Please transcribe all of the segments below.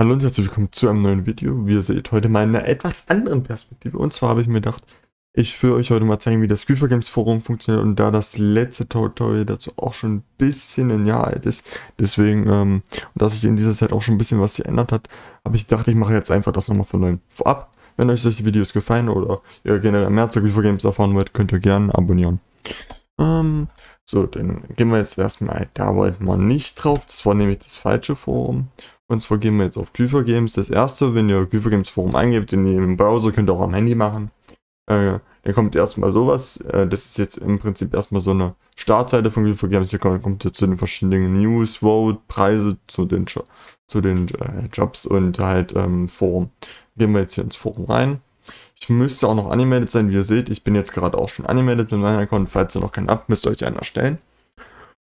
Hallo und herzlich willkommen zu einem neuen Video. Wie ihr seht, heute mal in einer etwas anderen Perspektive. Und zwar habe ich mir gedacht, ich will euch heute mal zeigen, wie das FIFA Games Forum funktioniert. Und da das letzte Tutorial dazu auch schon ein bisschen ein Jahr alt ist, deswegen, ähm, und dass sich in dieser Zeit auch schon ein bisschen was geändert hat, habe ich gedacht, ich mache jetzt einfach das nochmal von neuem vorab. Wenn euch solche Videos gefallen oder ihr generell mehr zu FIFA Games erfahren wollt, könnt ihr gerne abonnieren. Ähm, so, dann gehen wir jetzt erstmal, da wollten wir nicht drauf. Das war nämlich das falsche Forum. Und zwar gehen wir jetzt auf Küfer Games. Das erste, wenn ihr Küfer Games Forum eingebt, in dem Browser könnt ihr auch am Handy machen. Äh, dann kommt erstmal sowas. Äh, das ist jetzt im Prinzip erstmal so eine Startseite von Küfer Games. Hier kommt, kommt ihr zu den verschiedenen News, Vote, Preise, zu den, jo zu den äh, Jobs und halt ähm, Forum. Gehen wir jetzt hier ins Forum rein. Ich müsste auch noch angemeldet sein, wie ihr seht. Ich bin jetzt gerade auch schon angemeldet mit meinem Account. Falls ihr noch keinen habt, müsst ihr euch einen erstellen.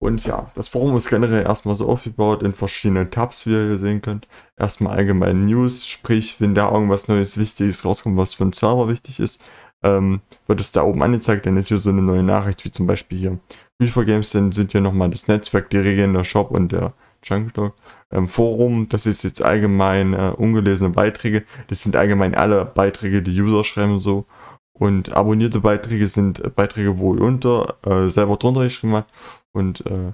Und ja, das Forum ist generell erstmal so aufgebaut in verschiedenen Tabs, wie ihr hier sehen könnt. Erstmal allgemein News, sprich, wenn da irgendwas Neues Wichtiges rauskommt, was für einen Server wichtig ist, ähm, wird es da oben angezeigt. Dann ist hier so eine neue Nachricht, wie zum Beispiel hier. Reefer Games dann sind hier nochmal das Netzwerk, die Regeln, der Shop und der Junkdog. Ähm, Forum, das ist jetzt allgemein äh, ungelesene Beiträge. Das sind allgemein alle Beiträge, die User schreiben so. Und abonnierte Beiträge sind Beiträge, wo ihr unter äh, selber drunter geschrieben habt. Und äh,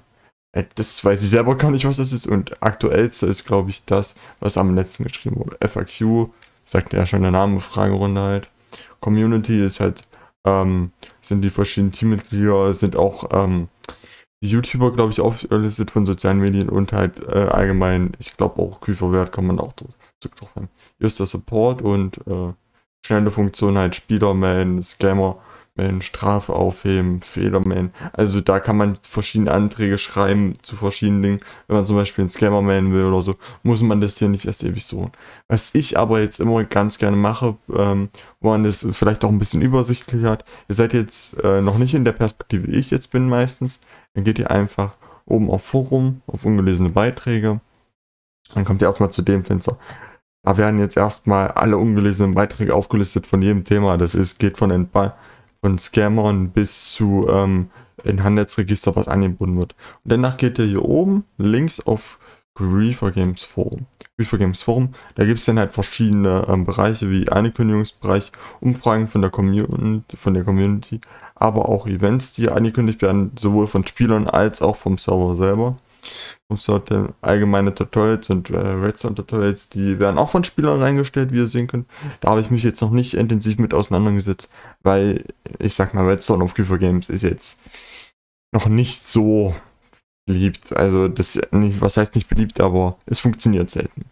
äh, das weiß ich selber gar nicht, was das ist. Und aktuellste ist, glaube ich, das, was am letzten geschrieben wurde. FAQ, sagt ja schon der Name, Fragerunde halt. Community ist halt, ähm, sind die verschiedenen Teammitglieder, sind auch ähm, die YouTuber, glaube ich, aufgelistet von sozialen Medien und halt äh, allgemein, ich glaube auch Küferwert kann man auch zurückdrucken. Hier ist der Support und äh, schnelle Funktion halt Spieler, Man, Scammer Abmelden, Strafe aufheben, Fehler melden. Also da kann man verschiedene Anträge schreiben zu verschiedenen Dingen. Wenn man zum Beispiel einen Scammer melden will oder so, muss man das hier nicht erst ewig suchen. Was ich aber jetzt immer ganz gerne mache, ähm, wo man das vielleicht auch ein bisschen übersichtlich hat, ihr seid jetzt äh, noch nicht in der Perspektive, wie ich jetzt bin meistens, dann geht ihr einfach oben auf Forum, auf ungelesene Beiträge. Dann kommt ihr erstmal zu dem Fenster. Da werden jetzt erstmal alle ungelesenen Beiträge aufgelistet von jedem Thema. Das ist, geht von Entbannung von Scammern bis zu ähm, in Handelsregister, was angebunden wird. Und danach geht ihr hier oben links auf Griefer Games Forum. Griefer Games Forum, da gibt es dann halt verschiedene ähm, Bereiche wie Ankündigungsbereich, Umfragen von der, Community, von der Community, aber auch Events, die angekündigt werden, sowohl von Spielern als auch vom Server selber. Sorte allgemeine Tutorials und äh, Redstone Tutorials, die werden auch von Spielern reingestellt, wie ihr sehen könnt. Da habe ich mich jetzt noch nicht intensiv mit auseinandergesetzt, weil ich sag mal, Redstone auf Creeper Games ist jetzt noch nicht so beliebt. Also das nicht, was heißt nicht beliebt, aber es funktioniert selten.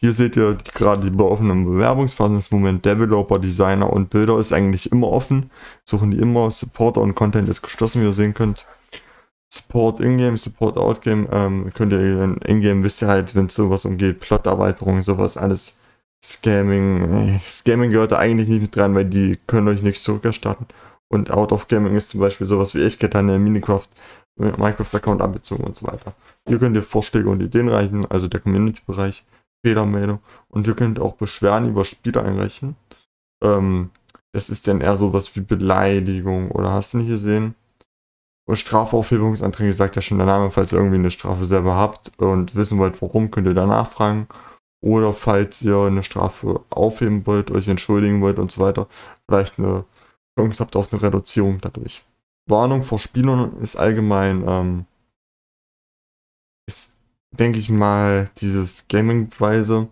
Hier seht ihr die, gerade die offenen Bewerbungsphasen. Das Moment Developer, Designer und Bilder ist eigentlich immer offen. Suchen die immer. Supporter und Content ist geschlossen, wie ihr sehen könnt. Support in-game, Support out-game, ähm, könnt ihr in in-game, wisst ihr halt, wenn es sowas umgeht, Plot-Erweiterungen, sowas, alles Scamming. Äh, Scamming gehört da eigentlich nicht mit rein, weil die können euch nichts zurückerstatten. Und Out of Gaming ist zum Beispiel sowas wie ich an der Minecraft, äh, Minecraft-Account abbezogen und so weiter. Hier könnt ihr Vorschläge und Ideen reichen, also der Community-Bereich, Fehlermeldung. Und ihr könnt auch Beschwerden über Spiele einreichen. Ähm, das ist dann eher sowas wie Beleidigung oder hast du nicht gesehen? Strafaufhebungsanträge sagt ja schon der Name, falls ihr irgendwie eine Strafe selber habt und wissen wollt, warum, könnt ihr da nachfragen. Oder falls ihr eine Strafe aufheben wollt, euch entschuldigen wollt und so weiter, vielleicht eine Chance habt auf eine Reduzierung dadurch. Warnung vor Spielern ist allgemein, ähm, ist, denke ich mal, dieses Gaming-Beweise.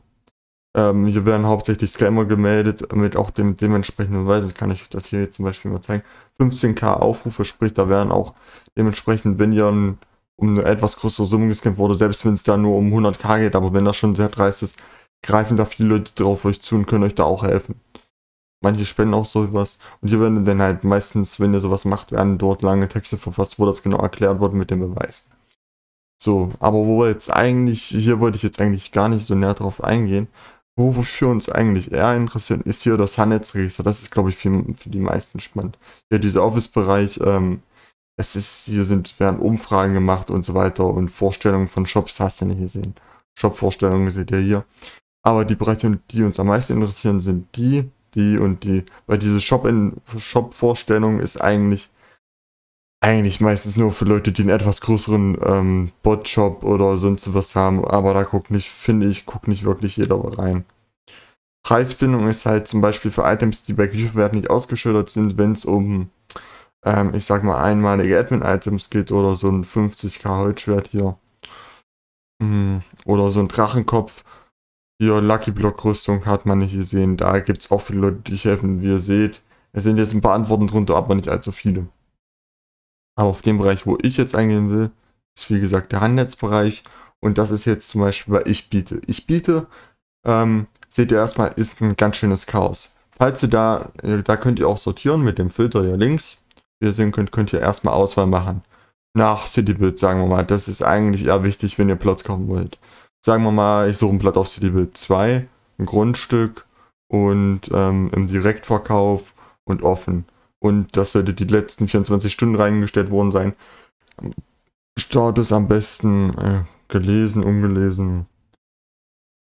Ähm, hier werden hauptsächlich Scammer gemeldet, mit auch dem dementsprechenden Weise, kann ich das hier jetzt zum Beispiel mal zeigen, 15k Aufrufe, sprich, da werden auch dementsprechend, wenn ihr um eine etwas größere Summe gescampt wurde, selbst wenn es da nur um 100k geht, aber wenn das schon sehr dreist ist, greifen da viele Leute drauf euch zu und können euch da auch helfen. Manche spenden auch sowas. Und hier werden dann halt meistens, wenn ihr sowas macht, werden dort lange Texte verfasst, wo das genau erklärt wird mit dem Beweis. So, aber wo wir jetzt eigentlich, hier wollte ich jetzt eigentlich gar nicht so näher drauf eingehen, wofür uns eigentlich eher interessiert, ist hier das Handelsregister. Das ist, glaube ich, für, für, die meisten spannend. Hier dieser Office-Bereich, ähm, es ist, hier sind, werden Umfragen gemacht und so weiter und Vorstellungen von Shops hast du nicht gesehen. Shop-Vorstellungen seht ihr hier. Aber die Bereiche, die uns am meisten interessieren, sind die, die und die. Weil diese Shop-Vorstellung Shop ist eigentlich eigentlich meistens nur für Leute, die einen etwas größeren ähm, Botshop oder sonst was haben, aber da guckt nicht, finde ich, guckt nicht wirklich jeder rein. Preisfindung ist halt zum Beispiel für Items, die bei Griffewert nicht ausgeschildert sind, wenn es um, ähm, ich sag mal, einmalige Admin-Items geht oder so ein 50k Holzschwert hier. Mhm. Oder so ein Drachenkopf. Hier Lucky Block Rüstung hat man nicht gesehen. Da gibt es auch viele Leute, die helfen, wie ihr seht. Es sind jetzt ein paar Antworten drunter, aber nicht allzu viele. Aber auf dem Bereich, wo ich jetzt eingehen will, ist wie gesagt der Handnetzbereich. Und das ist jetzt zum Beispiel, weil ich biete. Ich biete, ähm, seht ihr erstmal, ist ein ganz schönes Chaos. Falls ihr da, äh, da könnt ihr auch sortieren mit dem Filter hier links. Wie ihr sehen könnt, könnt ihr erstmal Auswahl machen. Nach CityBuild, sagen wir mal. Das ist eigentlich eher wichtig, wenn ihr Plots kaufen wollt. Sagen wir mal, ich suche ein Plot auf CityBuild 2, ein Grundstück und ähm, im Direktverkauf und offen. Und das sollte die letzten 24 Stunden reingestellt worden sein. Status am besten äh, gelesen, ungelesen.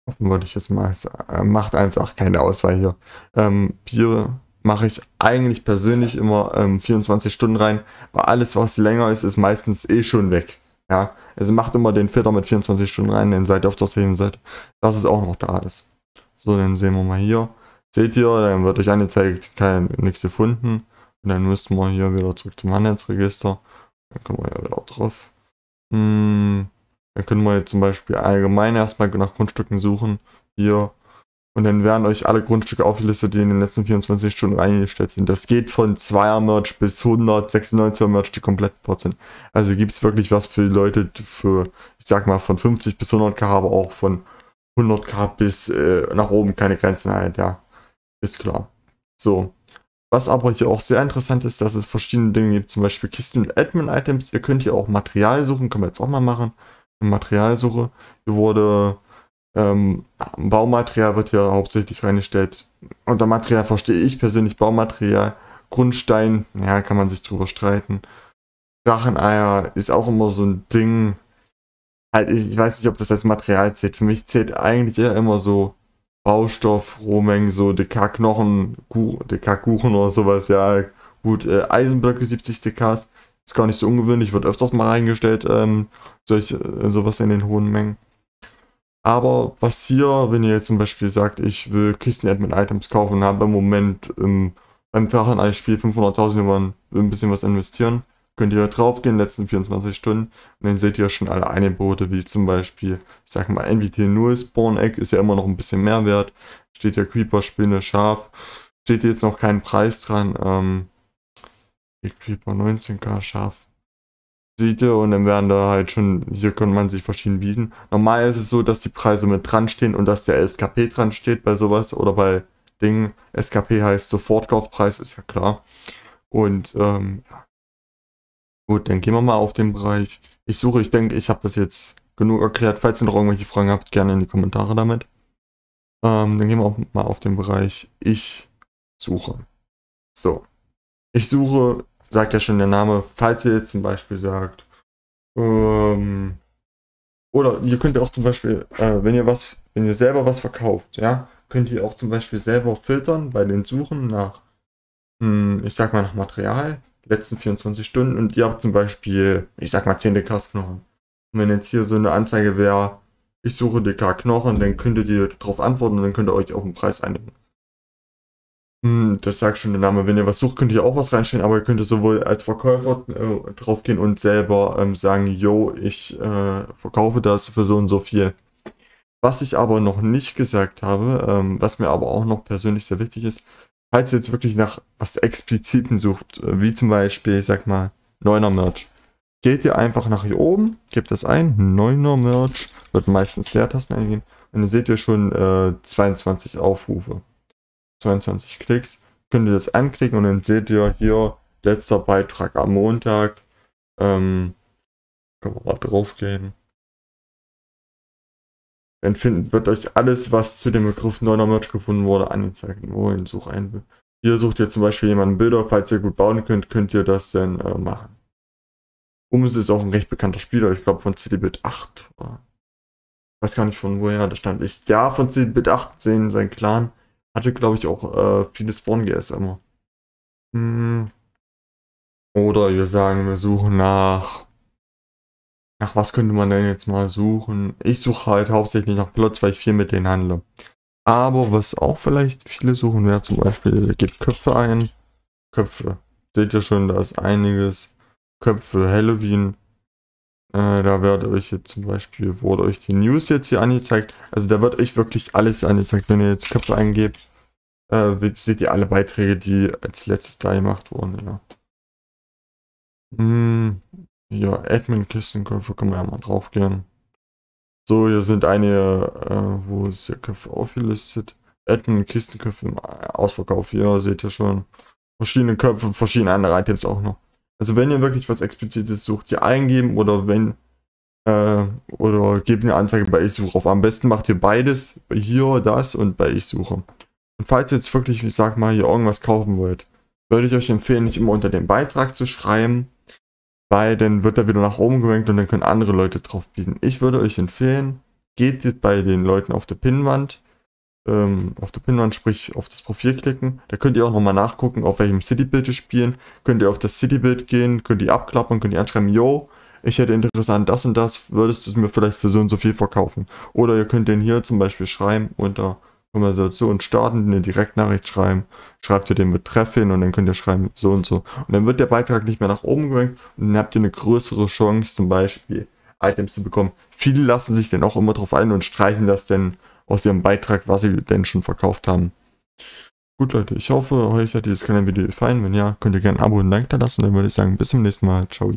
Offen würde ich jetzt mal Es äh, Macht einfach keine Auswahl hier. Ähm, Bier mache ich eigentlich persönlich immer ähm, 24 Stunden rein, weil alles, was länger ist, ist meistens eh schon weg. Ja, also macht immer den Filter mit 24 Stunden rein, dann seid ihr auf der selben Seite. dass es auch noch da ist. So, dann sehen wir mal hier. Seht ihr, dann wird euch angezeigt, kein nichts gefunden dann müssten wir hier wieder zurück zum Handelsregister. Dann können wir ja wieder drauf. Hm, dann können wir jetzt zum Beispiel allgemein erstmal nach Grundstücken suchen. Hier. Und dann werden euch alle Grundstücke aufgelistet, die in den letzten 24 Stunden reingestellt sind. Das geht von 2er Merch bis 196er Merch, die komplett pot sind. Also gibt es wirklich was für die Leute, für, ich sag mal, von 50 bis 100k, aber auch von 100k bis äh, nach oben keine Grenzen halt, ja. Ist klar. So, was aber hier auch sehr interessant ist, dass es verschiedene Dinge gibt, zum Beispiel Kisten und Admin-Items. Ihr könnt hier auch Material suchen, können wir jetzt auch mal machen. Eine Materialsuche. Hier wurde ähm, Baumaterial wird hier hauptsächlich reingestellt. Unter Material verstehe ich persönlich Baumaterial. Grundstein, ja, kann man sich drüber streiten. Dracheneier ist auch immer so ein Ding. Halt, ich, ich weiß nicht, ob das als Material zählt. Für mich zählt eigentlich eher immer so Baustoff, Rohmengen, so DK Knochen, DK Kuchen oder sowas, ja. Gut, äh, Eisenblöcke 70 DKs, ist gar nicht so ungewöhnlich, wird öfters mal reingestellt, ähm, solch, äh, sowas in den hohen Mengen. Aber was hier, wenn ihr jetzt zum Beispiel sagt, ich will Kisten-Admin-Items kaufen und habe im Moment ähm, beim Drachen ein Spiel 500.000 man ein bisschen was investieren, könnt ihr gehen, letzten 24 Stunden. Und dann seht ihr schon alle Angebote, wie zum Beispiel, ich sag mal, NVT 0 Spawn Egg ist ja immer noch ein bisschen mehr wert. Steht ja Creeper, Spinne, Schaf. Steht jetzt noch kein Preis dran. Ähm, Creeper 19k Schaf. Seht ihr, und dann werden da halt schon, hier kann man sich verschieden bieten. Normal ist es so, dass die Preise mit dran stehen und dass der SKP dran steht bei sowas oder bei Dingen. SKP heißt Sofortkaufpreis, ist ja klar. Und ähm, ja Gut, dann gehen wir mal auf den Bereich. Ich suche, ich denke, ich habe das jetzt genug erklärt. Falls ihr noch irgendwelche Fragen habt, gerne in die Kommentare damit. Ähm, dann gehen wir auch mal auf den Bereich Ich suche. So. Ich suche, sagt ja schon der Name, falls ihr jetzt zum Beispiel sagt, ähm, oder ihr könnt auch zum Beispiel, äh, wenn ihr was, wenn ihr selber was verkauft, ja, könnt ihr auch zum Beispiel selber filtern bei den Suchen nach, mh, hm, ich sag mal nach Material, letzten 24 Stunden und ihr habt zum Beispiel, ich sag mal 10 DK-Knochen. Und wenn jetzt hier so eine Anzeige wäre, ich suche DK-Knochen, dann könntet ihr darauf antworten und dann könnt ihr euch auf den Preis einigen. Hm, das sagt schon der Name. Wenn ihr was sucht, könnt ihr auch was reinstellen, aber ihr könnt sowohl als Verkäufer äh, gehen und selber ähm, sagen, yo, ich äh, verkaufe das für so und so viel. Was ich aber noch nicht gesagt habe, ähm, was mir aber auch noch persönlich sehr wichtig ist, falls ihr jetzt wirklich nach was Expliziten sucht, äh, wie zum Beispiel, ich sag mal, neuner Merch, geht ihr einfach nach hier oben, gebt das ein, neuner Merch, wird meistens Leertasten eingehen und dann seht ihr schon äh, 22 Aufrufe, 22 Klicks, könnt ihr das anklicken und dann seht ihr hier, letzter Beitrag am Montag, ähm, können wir mal drauf gehen, dann finden, wird euch alles, was zu dem Begriff neuner Merch gefunden wurde, angezeigt, wo in Such ein. Hier sucht ihr zum Beispiel jemanden Bilder, falls ihr gut bauen könnt, könnt ihr das dann äh, machen. Umus ist auch ein recht bekannter Spieler, ich glaube von CDBit 8. Oder weiß gar nicht von woher das stand. Ich, ja, von CDBit 8 sehen sein Clan. Hatte, glaube ich, auch äh, viele Spawn-GS immer. Hm. Oder wir sagen, wir suchen nach nach was könnte man denn jetzt mal suchen? Ich suche halt hauptsächlich nach Plots, weil ich viel mit denen handle. Aber was auch vielleicht viele suchen, wäre zum Beispiel, gebt Köpfe ein. Köpfe. Seht ihr schon, da ist einiges. Köpfe, Halloween. Äh, da werde euch jetzt zum Beispiel, wurde euch die News jetzt hier angezeigt. Also da wird euch wirklich alles angezeigt, wenn ihr jetzt Köpfe eingebt. Äh, seht ihr alle Beiträge, die als letztes da gemacht wurden, ja. Hm, ja, Admin-Kistenköpfe können wir ja mal drauf gehen. So, hier sind einige, äh, wo ist hier Köpfe aufgelistet. Admin-Kistenköpfe im Ausverkauf. Hier seht ihr schon verschiedene Köpfe, verschiedene andere Items auch noch. Also wenn ihr wirklich was explizites sucht, hier eingeben oder wenn äh, oder gebt eine Anzeige bei ich suche auf. Am besten macht ihr beides, hier das und bei ich suche. Und falls ihr jetzt wirklich, ich sag mal, hier irgendwas kaufen wollt, würde ich euch empfehlen, nicht immer unter dem Beitrag zu schreiben, weil dann wird er wieder nach oben gerankt und dann können andere Leute drauf bieten. Ich würde euch empfehlen, geht bei den Leuten auf der Pinnwand, ähm, auf der Pinnwand, sprich auf das Profil klicken. Da könnt ihr auch nochmal nachgucken, auf welchem Citybild spielen. Könnt ihr auf das Citybild gehen, könnt ihr abklappern, könnt ihr anschreiben, yo, ich hätte interessant das und das, würdest du es mir vielleicht für so und so viel verkaufen. Oder ihr könnt den hier zum Beispiel schreiben unter Konversation starten, eine Direktnachricht schreiben, schreibt ihr den Betreff hin und dann könnt ihr schreiben so und so. Und dann wird der Beitrag nicht mehr nach oben gerankt und dann habt ihr eine größere Chance, zum Beispiel Items zu bekommen. Viele lassen sich dann auch immer drauf ein und streichen das dann aus ihrem Beitrag, was sie denn schon verkauft haben. Gut, Leute, ich hoffe, euch hat dieses kleine Video gefallen. Wenn ja, könnt ihr gerne ein Abo und ein Like da lassen. Dann würde ich sagen, bis zum nächsten Mal. Ciao.